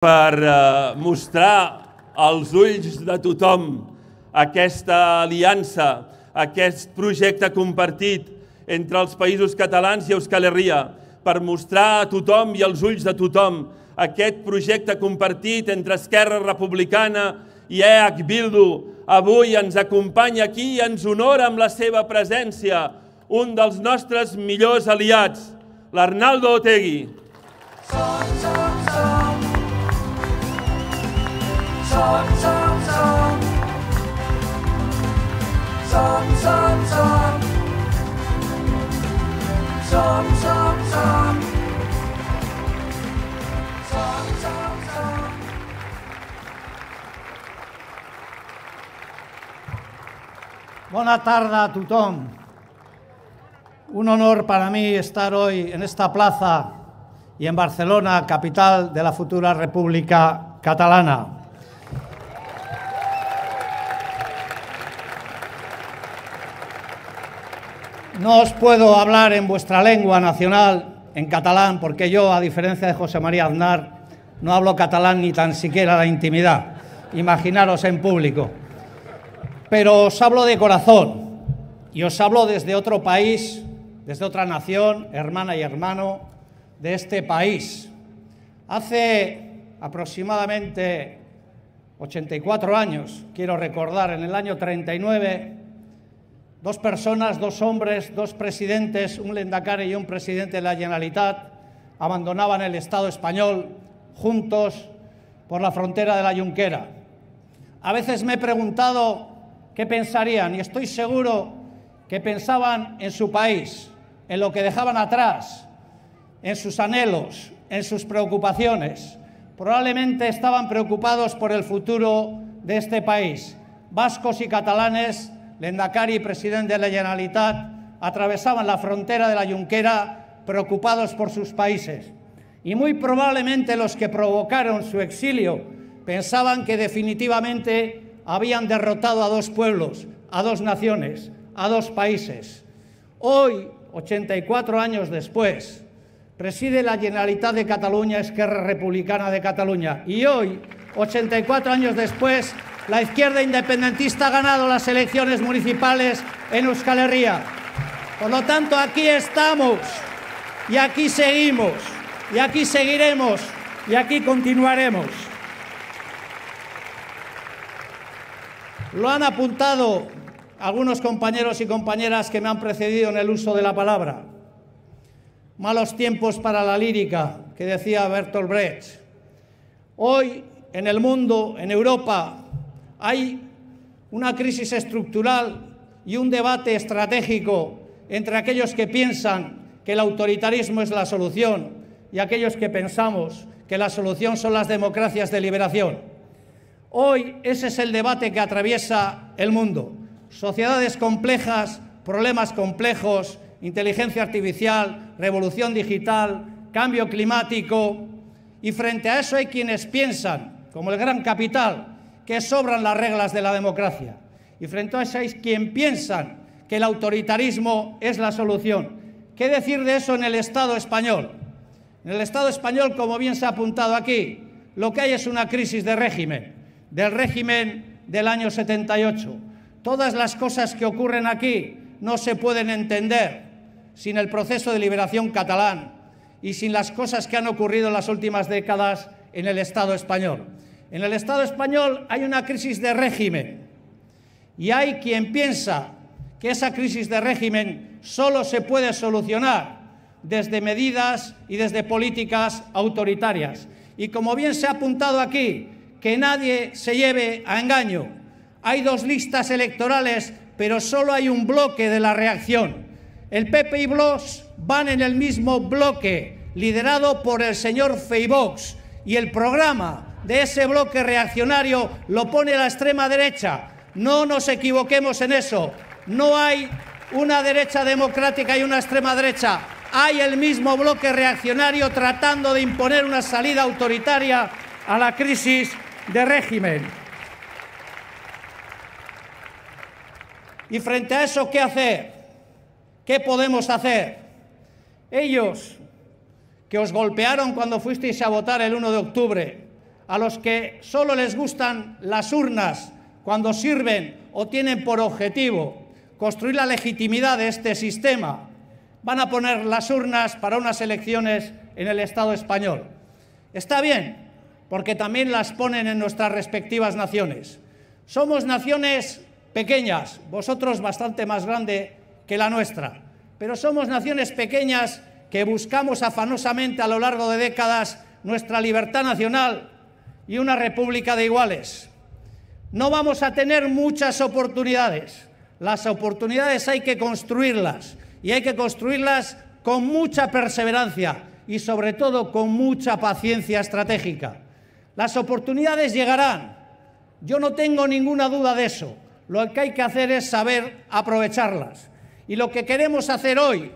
per eh, mostrar als ulls de tothom aquesta aliança, aquest projecte compartit entre els països catalans i Euskal Herria, per mostrar a tothom i als ulls de tothom aquest projecte compartit entre Esquerra Republicana i EH Bildu. Avui ens acompanya aquí i ens honora amb la seva presència un dels nostres millors aliats, l'Arnaldo Otegui. Som Buenas tardes a Un honor para mí estar hoy en esta plaza y en Barcelona, capital de la futura República Catalana. No os puedo hablar en vuestra lengua nacional, en catalán, porque yo, a diferencia de José María Aznar, no hablo catalán ni tan siquiera la intimidad. Imaginaros en público. Pero os hablo de corazón y os hablo desde otro país, desde otra nación, hermana y hermano de este país. Hace aproximadamente 84 años, quiero recordar, en el año 39, dos personas, dos hombres, dos presidentes, un lendacare y un presidente de la Generalitat, abandonaban el Estado español juntos por la frontera de la Yunquera. A veces me he preguntado qué pensarían y estoy seguro que pensaban en su país, en lo que dejaban atrás, en sus anhelos, en sus preocupaciones. Probablemente estaban preocupados por el futuro de este país. Vascos y catalanes Lendakari y presidente de la Generalitat atravesaban la frontera de la Junquera preocupados por sus países. Y muy probablemente los que provocaron su exilio pensaban que definitivamente habían derrotado a dos pueblos, a dos naciones, a dos países. Hoy, 84 años después, preside la Generalitat de Cataluña Esquerra Republicana de Cataluña. Y hoy, 84 años después, la izquierda independentista ha ganado las elecciones municipales en Euskal Herria. Por lo tanto, aquí estamos y aquí seguimos y aquí seguiremos y aquí continuaremos. Lo han apuntado algunos compañeros y compañeras que me han precedido en el uso de la palabra. Malos tiempos para la lírica, que decía Bertolt Brecht. Hoy en el mundo, en Europa, hay una crisis estructural y un debate estratégico entre aquellos que piensan que el autoritarismo es la solución y aquellos que pensamos que la solución son las democracias de liberación. Hoy ese es el debate que atraviesa el mundo. Sociedades complejas, problemas complejos, inteligencia artificial, revolución digital, cambio climático. Y frente a eso hay quienes piensan, como el gran capital, que sobran las reglas de la democracia. Y frente a hay quien piensan que el autoritarismo es la solución. ¿Qué decir de eso en el Estado español? En el Estado español, como bien se ha apuntado aquí, lo que hay es una crisis de régimen, del régimen del año 78. Todas las cosas que ocurren aquí no se pueden entender sin el proceso de liberación catalán y sin las cosas que han ocurrido en las últimas décadas en el Estado español. En el Estado español hay una crisis de régimen y hay quien piensa que esa crisis de régimen solo se puede solucionar desde medidas y desde políticas autoritarias. Y como bien se ha apuntado aquí, que nadie se lleve a engaño. Hay dos listas electorales, pero solo hay un bloque de la reacción. El PP y Vox van en el mismo bloque, liderado por el señor Feibox, y el programa de ese bloque reaccionario lo pone la extrema derecha. No nos equivoquemos en eso. No hay una derecha democrática y una extrema derecha. Hay el mismo bloque reaccionario tratando de imponer una salida autoritaria a la crisis de régimen. Y frente a eso, ¿qué hacer? ¿Qué podemos hacer? Ellos que os golpearon cuando fuisteis a votar el 1 de octubre, a los que solo les gustan las urnas cuando sirven o tienen por objetivo construir la legitimidad de este sistema, van a poner las urnas para unas elecciones en el Estado español. Está bien, porque también las ponen en nuestras respectivas naciones. Somos naciones pequeñas, vosotros bastante más grande que la nuestra, pero somos naciones pequeñas que buscamos afanosamente a lo largo de décadas nuestra libertad nacional y una república de iguales. No vamos a tener muchas oportunidades. Las oportunidades hay que construirlas y hay que construirlas con mucha perseverancia y sobre todo con mucha paciencia estratégica. Las oportunidades llegarán. Yo no tengo ninguna duda de eso. Lo que hay que hacer es saber aprovecharlas. Y lo que queremos hacer hoy,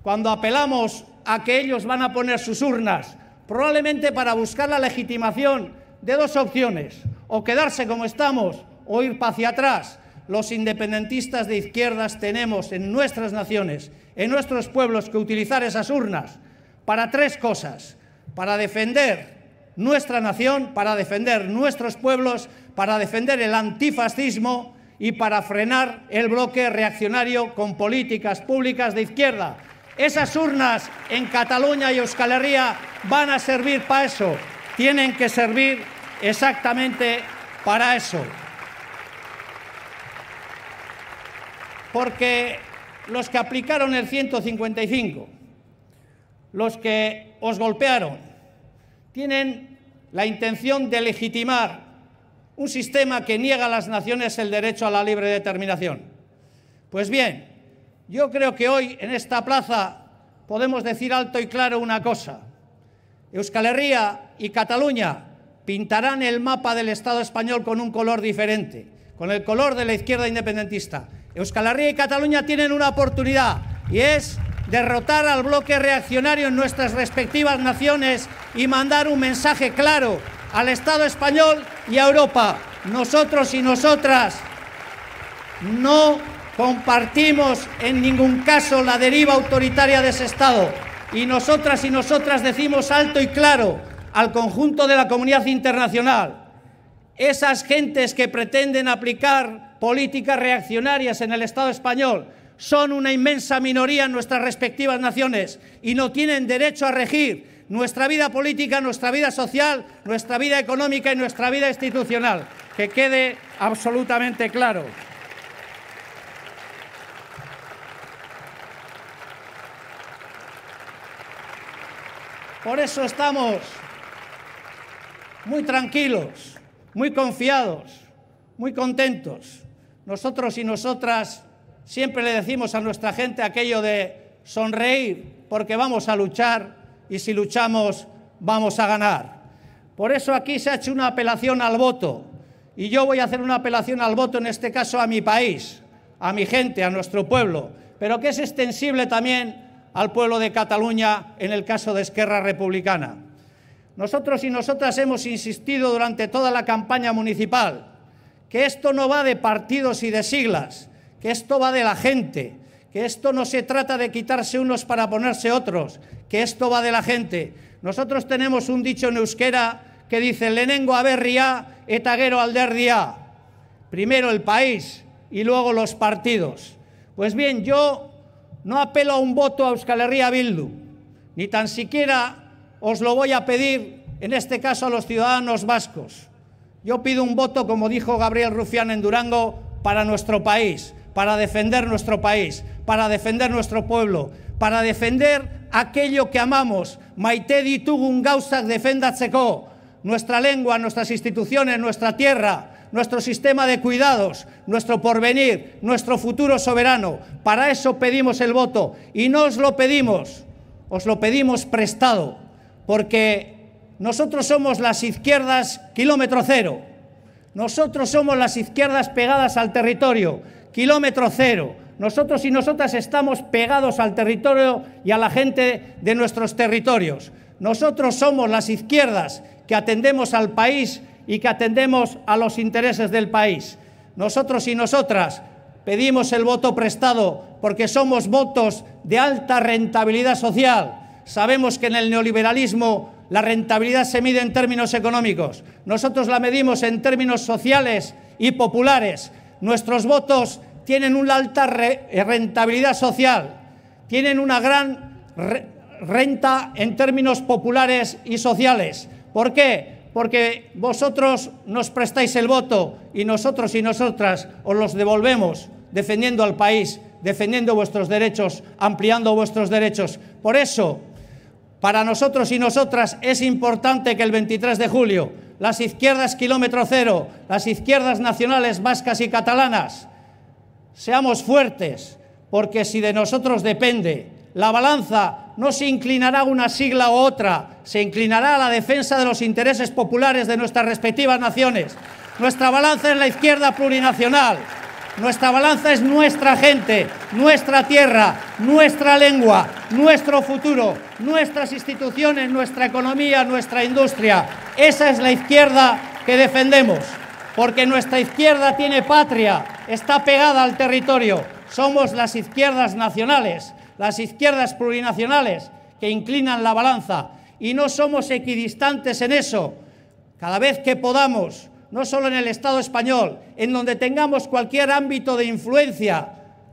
cuando apelamos a que ellos van a poner sus urnas, probablemente para buscar la legitimación de dos opciones, o quedarse como estamos o ir hacia atrás. Los independentistas de izquierdas tenemos en nuestras naciones, en nuestros pueblos, que utilizar esas urnas para tres cosas, para defender nuestra nación, para defender nuestros pueblos, para defender el antifascismo y para frenar el bloque reaccionario con políticas públicas de izquierda. Esas urnas en Cataluña y Euskal Herria van a servir para eso tienen que servir exactamente para eso. Porque los que aplicaron el 155, los que os golpearon, tienen la intención de legitimar un sistema que niega a las naciones el derecho a la libre determinación. Pues bien, yo creo que hoy en esta plaza podemos decir alto y claro una cosa. Euskal Herria y Cataluña pintarán el mapa del Estado español con un color diferente, con el color de la izquierda independentista. Euskal y Cataluña tienen una oportunidad y es derrotar al bloque reaccionario en nuestras respectivas naciones y mandar un mensaje claro al Estado español y a Europa. Nosotros y nosotras no compartimos en ningún caso la deriva autoritaria de ese Estado y nosotras y nosotras decimos alto y claro al conjunto de la comunidad internacional. Esas gentes que pretenden aplicar políticas reaccionarias en el Estado español son una inmensa minoría en nuestras respectivas naciones y no tienen derecho a regir nuestra vida política, nuestra vida social, nuestra vida económica y nuestra vida institucional. Que quede absolutamente claro. Por eso estamos muy tranquilos, muy confiados, muy contentos. Nosotros y nosotras siempre le decimos a nuestra gente aquello de sonreír porque vamos a luchar y si luchamos vamos a ganar. Por eso aquí se ha hecho una apelación al voto y yo voy a hacer una apelación al voto en este caso a mi país, a mi gente, a nuestro pueblo, pero que es extensible también al pueblo de Cataluña en el caso de Esquerra Republicana. Nosotros y nosotras hemos insistido durante toda la campaña municipal que esto no va de partidos y de siglas, que esto va de la gente, que esto no se trata de quitarse unos para ponerse otros, que esto va de la gente. Nosotros tenemos un dicho en euskera que dice lenengo aberria etaguero alderdia. Primero el país y luego los partidos. Pues bien, yo no apelo a un voto a Euskal Herria Bildu, ni tan siquiera os lo voy a pedir, en este caso a los ciudadanos vascos. Yo pido un voto, como dijo Gabriel Rufián en Durango, para nuestro país, para defender nuestro país, para defender nuestro pueblo, para defender aquello que amamos. Maite ditugun gauzak defendatzeko, nuestra lengua, nuestras instituciones, nuestra tierra, nuestro sistema de cuidados, nuestro porvenir, nuestro futuro soberano. Para eso pedimos el voto y no os lo pedimos, os lo pedimos prestado porque nosotros somos las izquierdas kilómetro cero, nosotros somos las izquierdas pegadas al territorio, kilómetro cero, nosotros y nosotras estamos pegados al territorio y a la gente de nuestros territorios. Nosotros somos las izquierdas que atendemos al país y que atendemos a los intereses del país. Nosotros y nosotras pedimos el voto prestado porque somos votos de alta rentabilidad social, Sabemos que en el neoliberalismo la rentabilidad se mide en términos económicos. Nosotros la medimos en términos sociales y populares. Nuestros votos tienen una alta eh, rentabilidad social, tienen una gran renta en términos populares y sociales. ¿Por qué? Porque vosotros nos prestáis el voto y nosotros y nosotras os los devolvemos defendiendo al país, defendiendo vuestros derechos, ampliando vuestros derechos. Por eso, para nosotros y nosotras es importante que el 23 de julio las izquierdas kilómetro cero, las izquierdas nacionales vascas y catalanas, seamos fuertes, porque si de nosotros depende, la balanza no se inclinará a una sigla u otra, se inclinará a la defensa de los intereses populares de nuestras respectivas naciones. Nuestra balanza es la izquierda plurinacional. Nuestra balanza es nuestra gente, nuestra tierra, nuestra lengua, nuestro futuro, nuestras instituciones, nuestra economía, nuestra industria. Esa es la izquierda que defendemos, porque nuestra izquierda tiene patria, está pegada al territorio. Somos las izquierdas nacionales, las izquierdas plurinacionales que inclinan la balanza y no somos equidistantes en eso. Cada vez que podamos no solo en el Estado español, en donde tengamos cualquier ámbito de influencia,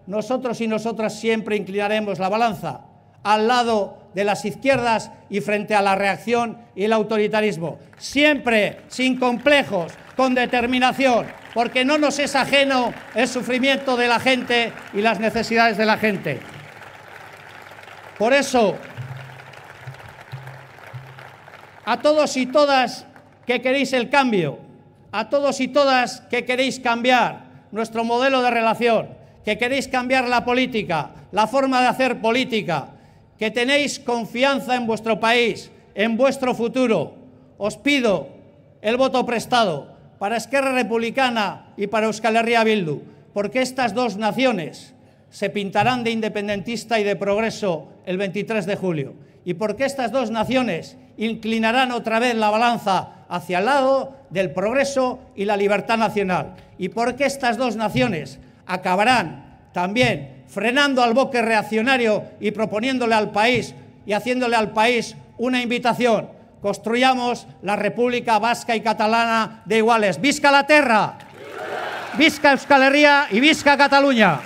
nosotros y nosotras siempre inclinaremos la balanza al lado de las izquierdas y frente a la reacción y el autoritarismo. Siempre sin complejos, con determinación, porque no nos es ajeno el sufrimiento de la gente y las necesidades de la gente. Por eso, a todos y todas que queréis el cambio, a todos y todas que queréis cambiar nuestro modelo de relación, que queréis cambiar la política, la forma de hacer política, que tenéis confianza en vuestro país, en vuestro futuro. Os pido el voto prestado para Esquerra Republicana y para Euskal Herria Bildu, porque estas dos naciones se pintarán de independentista y de progreso el 23 de julio, y porque estas dos naciones inclinarán otra vez la balanza hacia el lado del progreso y la libertad nacional. Y porque estas dos naciones acabarán también frenando al boque reaccionario y proponiéndole al país y haciéndole al país una invitación. Construyamos la República Vasca y Catalana de iguales. ¡Visca la Terra! ¡Visca Euskal Herria y Visca Cataluña!